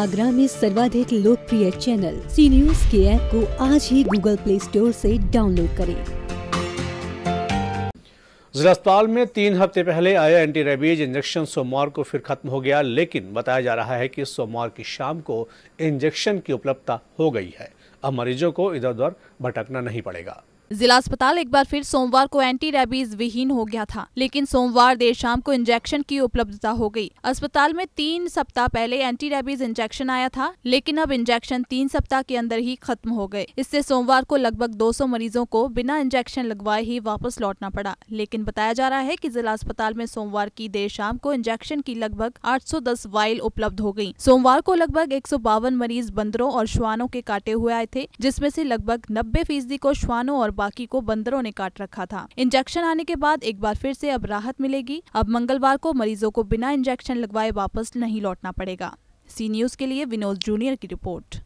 आगरा में सर्वाधिक लोकप्रिय चैनल सी न्यूज के ऐप को आज ही गूगल प्ले स्टोर से डाउनलोड करें जिला अस्पताल में तीन हफ्ते पहले आया एंटी रेबीज इंजेक्शन सोमवार को फिर खत्म हो गया लेकिन बताया जा रहा है कि सोमवार की शाम को इंजेक्शन की उपलब्धता हो गई है अब मरीजों को इधर उधर भटकना नहीं पड़ेगा जिला अस्पताल एक बार फिर सोमवार को एंटी रेबीज विहीन हो गया था लेकिन सोमवार देर शाम को इंजेक्शन की उपलब्धता हो गई। अस्पताल में तीन सप्ताह पहले एंटी रेबीज इंजेक्शन आया था लेकिन अब इंजेक्शन तीन सप्ताह के अंदर ही खत्म हो गए इससे सोमवार को लगभग 200 मरीजों को बिना इंजेक्शन लगवाए ही वापस लौटना पड़ा लेकिन बताया जा रहा है की जिला अस्पताल में सोमवार की देर शाम को इंजेक्शन की लगभग आठ वाइल उपलब्ध हो गयी सोमवार को लगभग एक मरीज बंदरों और श्वानों के काटे हुए आए थे जिसमे ऐसी लगभग नब्बे फीसदी को श्वानों और बाकी को बंदरों ने काट रखा था इंजेक्शन आने के बाद एक बार फिर से अब राहत मिलेगी अब मंगलवार को मरीजों को बिना इंजेक्शन लगवाए वापस नहीं लौटना पड़ेगा सी न्यूज के लिए विनोद जूनियर की रिपोर्ट